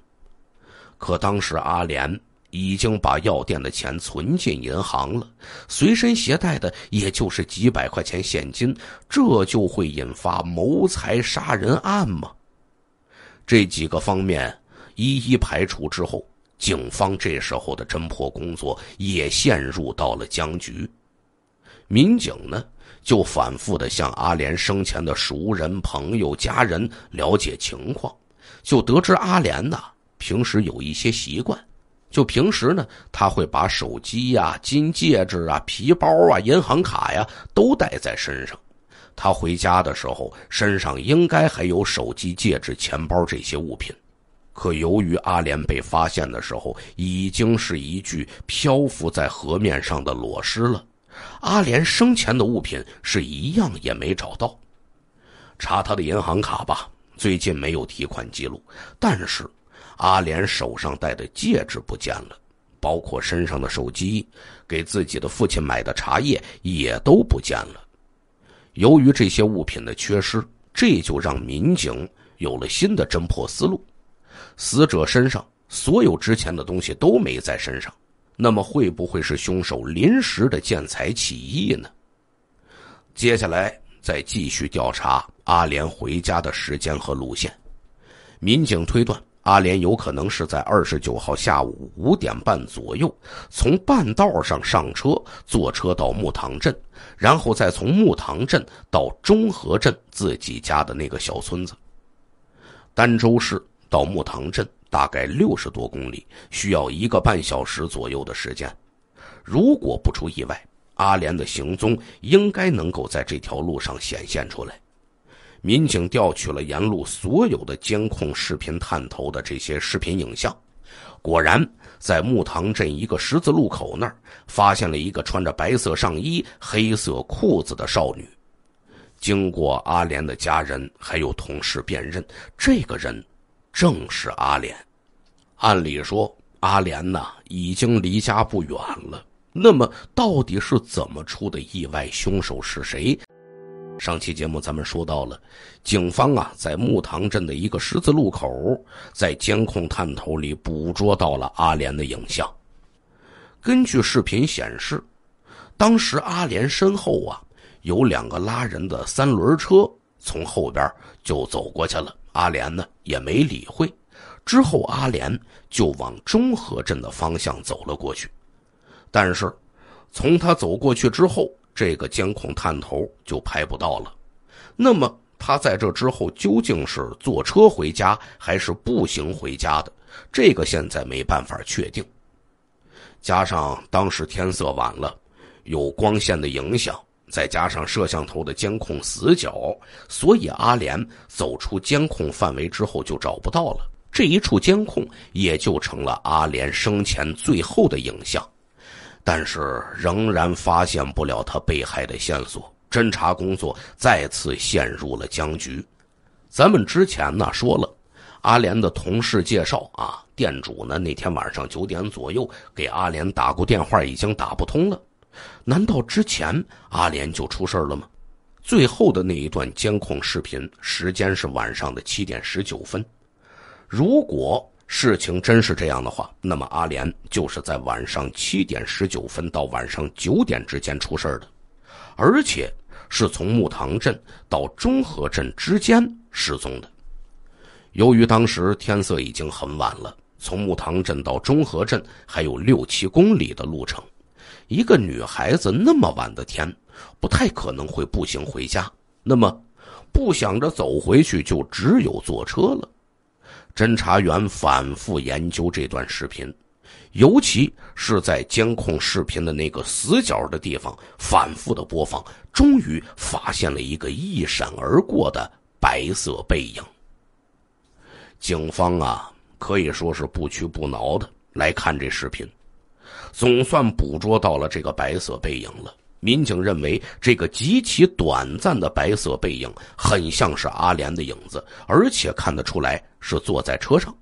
可当时阿莲已经把药店的钱存进银行了，随身携带的也就是几百块钱现金，这就会引发谋财杀人案吗？这几个方面一一排除之后，警方这时候的侦破工作也陷入到了僵局。民警呢，就反复的向阿莲生前的熟人、朋友、家人了解情况，就得知阿莲呢，平时有一些习惯，就平时呢，他会把手机呀、金戒指啊、皮包啊、银行卡呀都带在身上。他回家的时候，身上应该还有手机、戒指、钱包这些物品。可由于阿莲被发现的时候，已经是一具漂浮在河面上的裸尸了。阿莲生前的物品是一样也没找到，查他的银行卡吧，最近没有提款记录。但是，阿莲手上戴的戒指不见了，包括身上的手机、给自己的父亲买的茶叶也都不见了。由于这些物品的缺失，这就让民警有了新的侦破思路：死者身上所有值钱的东西都没在身上。那么会不会是凶手临时的见财起意呢？接下来再继续调查阿莲回家的时间和路线。民警推断，阿莲有可能是在二十九号下午五点半左右从半道上上车，坐车到木塘镇，然后再从木塘镇到中和镇自己家的那个小村子。儋州市到木塘镇。大概六十多公里，需要一个半小时左右的时间。如果不出意外，阿莲的行踪应该能够在这条路上显现出来。民警调取了沿路所有的监控视频探头的这些视频影像，果然在木塘镇一个十字路口那儿发现了一个穿着白色上衣、黑色裤子的少女。经过阿莲的家人还有同事辨认，这个人。正是阿莲。按理说，阿莲呢已经离家不远了。那么，到底是怎么出的意外？凶手是谁？上期节目咱们说到了，警方啊在木塘镇的一个十字路口，在监控探头里捕捉到了阿莲的影像。根据视频显示，当时阿莲身后啊有两个拉人的三轮车从后边就走过去了。阿莲呢也没理会，之后阿莲就往中和镇的方向走了过去，但是从他走过去之后，这个监控探头就拍不到了。那么他在这之后究竟是坐车回家还是步行回家的，这个现在没办法确定。加上当时天色晚了，有光线的影响。再加上摄像头的监控死角，所以阿莲走出监控范围之后就找不到了。这一处监控也就成了阿莲生前最后的影像，但是仍然发现不了他被害的线索，侦查工作再次陷入了僵局。咱们之前呢说了，阿莲的同事介绍啊，店主呢那天晚上九点左右给阿莲打过电话，已经打不通了。难道之前阿莲就出事了吗？最后的那一段监控视频时间是晚上的七点十九分。如果事情真是这样的话，那么阿莲就是在晚上七点十九分到晚上九点之间出事的，而且是从木塘镇到中和镇之间失踪的。由于当时天色已经很晚了，从木塘镇到中和镇还有六七公里的路程。一个女孩子那么晚的天，不太可能会步行回家。那么，不想着走回去，就只有坐车了。侦查员反复研究这段视频，尤其是在监控视频的那个死角的地方反复的播放，终于发现了一个一闪而过的白色背影。警方啊，可以说是不屈不挠的来看这视频。总算捕捉到了这个白色背影了。民警认为，这个极其短暂的白色背影很像是阿莲的影子，而且看得出来是坐在车上。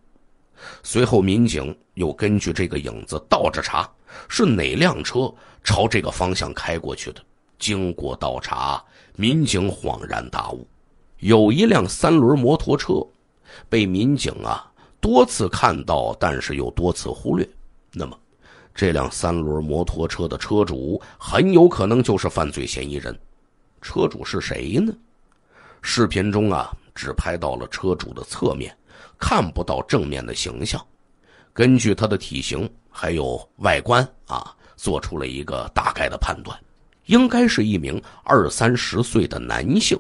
随后，民警又根据这个影子倒着查是哪辆车朝这个方向开过去的。经过倒查，民警恍然大悟：有一辆三轮摩托车，被民警啊多次看到，但是又多次忽略。那么。这辆三轮摩托车的车主很有可能就是犯罪嫌疑人。车主是谁呢？视频中啊，只拍到了车主的侧面，看不到正面的形象。根据他的体型还有外观啊，做出了一个大概的判断，应该是一名二三十岁的男性。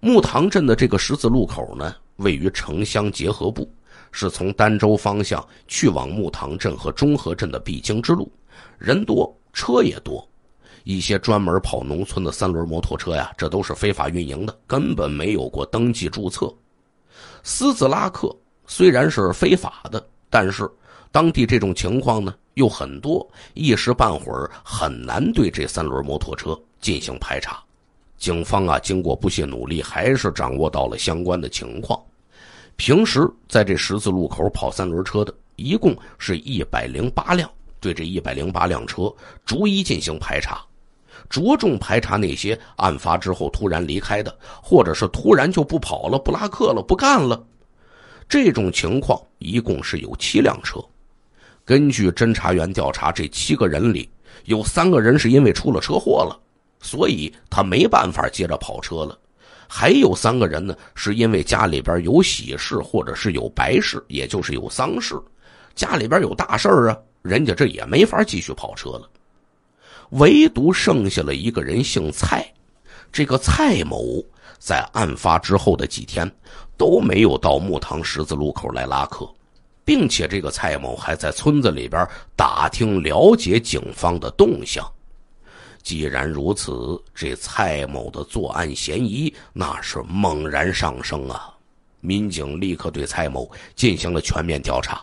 木塘镇的这个十字路口呢，位于城乡结合部。是从儋州方向去往木塘镇和中和镇的必经之路，人多车也多，一些专门跑农村的三轮摩托车呀，这都是非法运营的，根本没有过登记注册，私自拉客。虽然是非法的，但是当地这种情况呢又很多，一时半会儿很难对这三轮摩托车进行排查。警方啊，经过不懈努力，还是掌握到了相关的情况。平时在这十字路口跑三轮车的一共是一百零八辆，对这一百零八辆车逐一进行排查，着重排查那些案发之后突然离开的，或者是突然就不跑了、不拉客了、不干了，这种情况一共是有七辆车。根据侦查员调查，这七个人里有三个人是因为出了车祸了，所以他没办法接着跑车了。还有三个人呢，是因为家里边有喜事，或者是有白事，也就是有丧事，家里边有大事啊，人家这也没法继续跑车了。唯独剩下了一个人，姓蔡，这个蔡某在案发之后的几天都没有到木塘十字路口来拉客，并且这个蔡某还在村子里边打听了解警方的动向。既然如此，这蔡某的作案嫌疑那是猛然上升啊！民警立刻对蔡某进行了全面调查，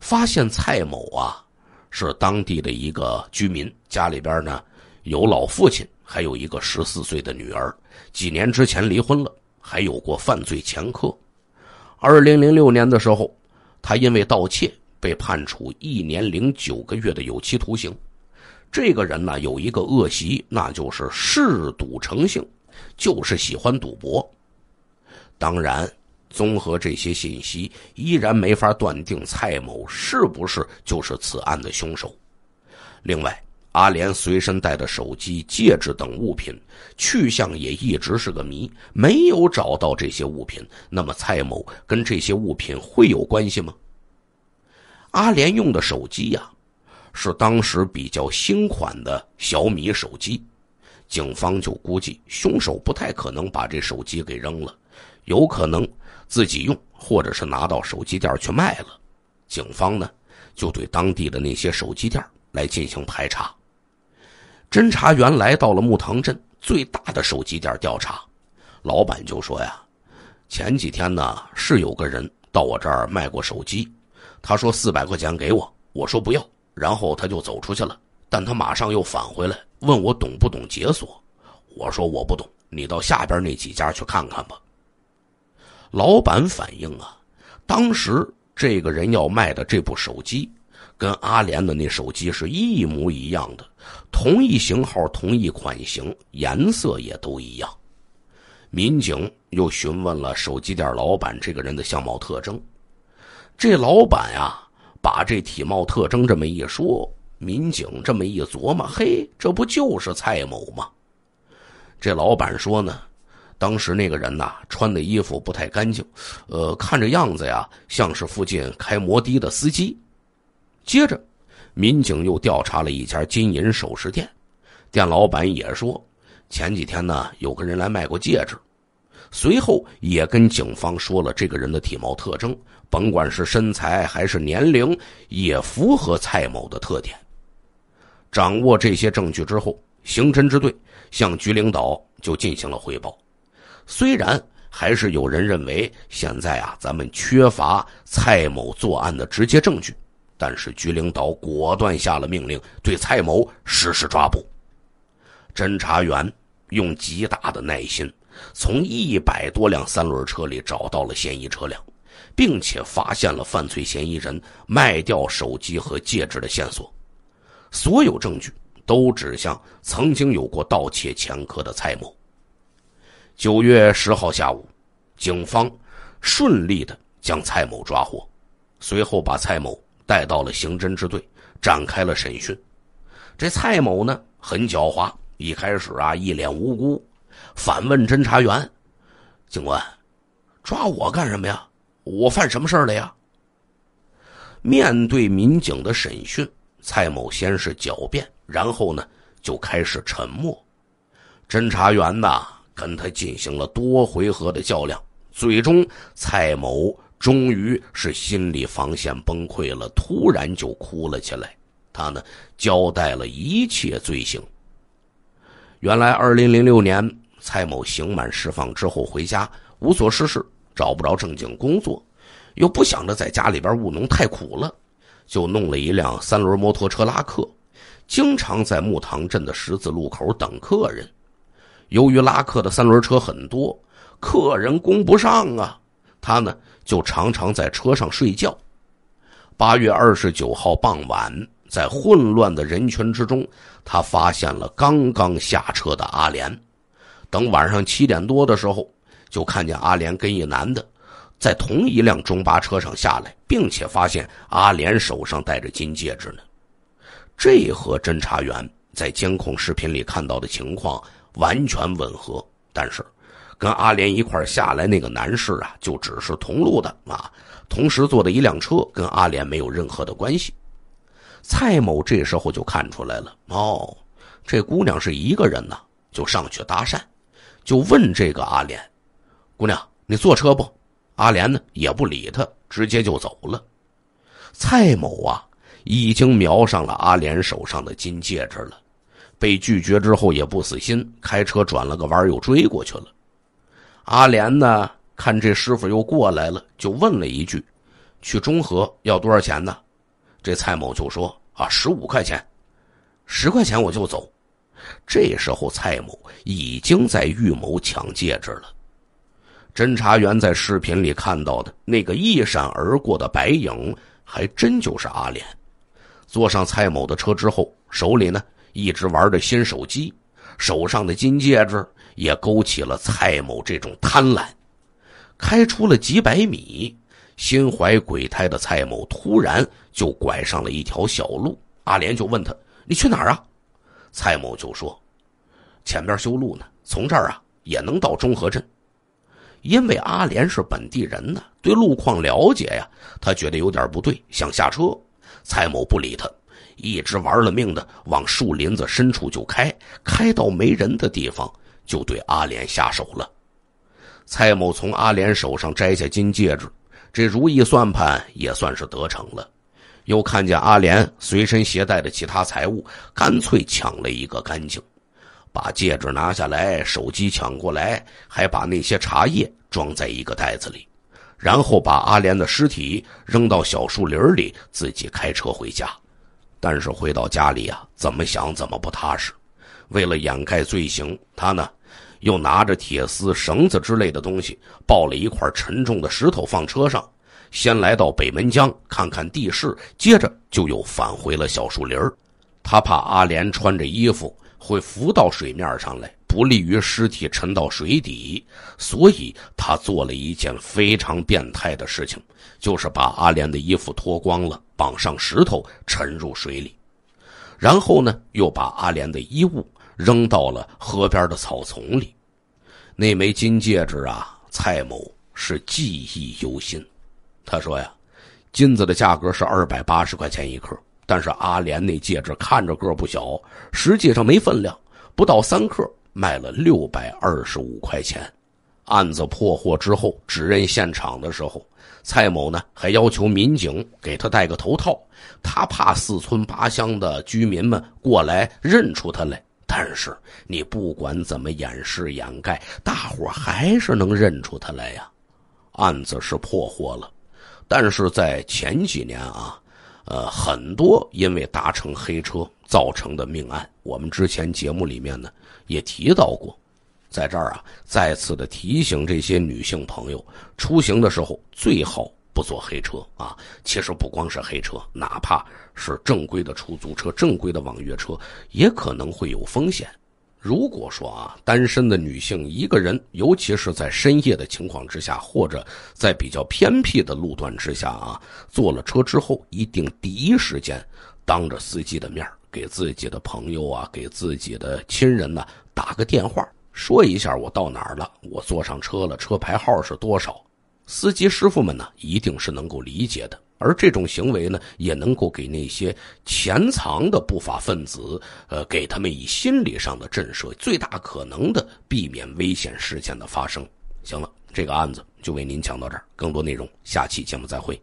发现蔡某啊是当地的一个居民，家里边呢有老父亲，还有一个十四岁的女儿，几年之前离婚了，还有过犯罪前科。二零零六年的时候，他因为盗窃被判处一年零九个月的有期徒刑。这个人呢有一个恶习，那就是嗜赌成性，就是喜欢赌博。当然，综合这些信息，依然没法断定蔡某是不是就是此案的凶手。另外，阿莲随身带的手机、戒指等物品去向也一直是个谜，没有找到这些物品。那么，蔡某跟这些物品会有关系吗？阿莲用的手机呀。是当时比较新款的小米手机，警方就估计凶手不太可能把这手机给扔了，有可能自己用，或者是拿到手机店去卖了。警方呢，就对当地的那些手机店来进行排查。侦查员来到了木塘镇最大的手机店调查，老板就说呀：“前几天呢是有个人到我这儿卖过手机，他说四百块钱给我，我说不要。”然后他就走出去了，但他马上又返回来问我懂不懂解锁。我说我不懂，你到下边那几家去看看吧。老板反映啊，当时这个人要卖的这部手机，跟阿莲的那手机是一模一样的，同一型号、同一款型，颜色也都一样。民警又询问了手机店老板这个人的相貌特征，这老板呀。把这体貌特征这么一说，民警这么一琢磨，嘿，这不就是蔡某吗？这老板说呢，当时那个人呐，穿的衣服不太干净，呃，看着样子呀，像是附近开摩的的司机。接着，民警又调查了一家金银首饰店，店老板也说，前几天呢，有个人来卖过戒指，随后也跟警方说了这个人的体貌特征。甭管是身材还是年龄，也符合蔡某的特点。掌握这些证据之后，刑侦支队向局领导就进行了汇报。虽然还是有人认为现在啊，咱们缺乏蔡某作案的直接证据，但是局领导果断下了命令，对蔡某实施抓捕。侦查员用极大的耐心，从一百多辆三轮车里找到了嫌疑车辆。并且发现了犯罪嫌疑人卖掉手机和戒指的线索，所有证据都指向曾经有过盗窃前科的蔡某。九月十号下午，警方顺利的将蔡某抓获，随后把蔡某带到了刑侦支队，展开了审讯。这蔡某呢，很狡猾，一开始啊，一脸无辜，反问侦查员：“警官，抓我干什么呀？”我犯什么事儿了呀？面对民警的审讯，蔡某先是狡辩，然后呢就开始沉默。侦查员呐跟他进行了多回合的较量，最终蔡某终于是心理防线崩溃了，突然就哭了起来。他呢交代了一切罪行。原来，二零零六年，蔡某刑满释放之后回家，无所事事。找不着正经工作，又不想着在家里边务农太苦了，就弄了一辆三轮摩托车拉客，经常在木塘镇的十字路口等客人。由于拉客的三轮车很多，客人供不上啊，他呢就常常在车上睡觉。八月二十九号傍晚，在混乱的人群之中，他发现了刚刚下车的阿莲。等晚上七点多的时候。就看见阿莲跟一男的，在同一辆中巴车上下来，并且发现阿莲手上戴着金戒指呢。这和侦查员在监控视频里看到的情况完全吻合。但是，跟阿莲一块下来那个男士啊，就只是同路的啊，同时坐的一辆车，跟阿莲没有任何的关系。蔡某这时候就看出来了，哦，这姑娘是一个人呢，就上去搭讪，就问这个阿莲。姑娘，你坐车不？阿莲呢？也不理他，直接就走了。蔡某啊，已经瞄上了阿莲手上的金戒指了。被拒绝之后也不死心，开车转了个弯又追过去了。阿莲呢，看这师傅又过来了，就问了一句：“去中和要多少钱呢？”这蔡某就说：“啊，十五块钱，十块钱我就走。”这时候蔡某已经在预谋抢戒指了。侦查员在视频里看到的那个一闪而过的白影，还真就是阿莲。坐上蔡某的车之后，手里呢一直玩着新手机，手上的金戒指也勾起了蔡某这种贪婪。开出了几百米，心怀鬼胎的蔡某突然就拐上了一条小路。阿莲就问他：“你去哪儿啊？”蔡某就说：“前边修路呢，从这儿啊也能到中和镇。”因为阿莲是本地人呢，对路况了解呀，他觉得有点不对，想下车。蔡某不理他，一直玩了命的往树林子深处就开，开到没人的地方就对阿莲下手了。蔡某从阿莲手上摘下金戒指，这如意算盘也算是得逞了。又看见阿莲随身携带的其他财物，干脆抢了一个干净。把戒指拿下来，手机抢过来，还把那些茶叶装在一个袋子里，然后把阿莲的尸体扔到小树林里，自己开车回家。但是回到家里呀，怎么想怎么不踏实。为了掩盖罪行，他呢，又拿着铁丝、绳子之类的东西，抱了一块沉重的石头放车上。先来到北门江看看地势，接着就又返回了小树林他怕阿莲穿着衣服。会浮到水面上来，不利于尸体沉到水底，所以他做了一件非常变态的事情，就是把阿莲的衣服脱光了，绑上石头沉入水里，然后呢，又把阿莲的衣物扔到了河边的草丛里。那枚金戒指啊，蔡某是记忆犹新。他说呀，金子的价格是二百八十块钱一克。但是阿莲那戒指看着个不小，实际上没分量，不到三克，卖了六百二十五块钱。案子破获之后，指认现场的时候，蔡某呢还要求民警给他戴个头套，他怕四村八乡的居民们过来认出他来。但是你不管怎么掩饰掩盖，大伙还是能认出他来呀。案子是破获了，但是在前几年啊。呃，很多因为搭乘黑车造成的命案，我们之前节目里面呢也提到过，在这儿啊再次的提醒这些女性朋友，出行的时候最好不坐黑车啊。其实不光是黑车，哪怕是正规的出租车、正规的网约车，也可能会有风险。如果说啊，单身的女性一个人，尤其是在深夜的情况之下，或者在比较偏僻的路段之下啊，坐了车之后，一定第一时间，当着司机的面给自己的朋友啊，给自己的亲人呢，打个电话，说一下我到哪儿了，我坐上车了，车牌号是多少，司机师傅们呢，一定是能够理解的。而这种行为呢，也能够给那些潜藏的不法分子，呃，给他们以心理上的震慑，最大可能的避免危险事件的发生。行了，这个案子就为您讲到这儿，更多内容下期节目再会。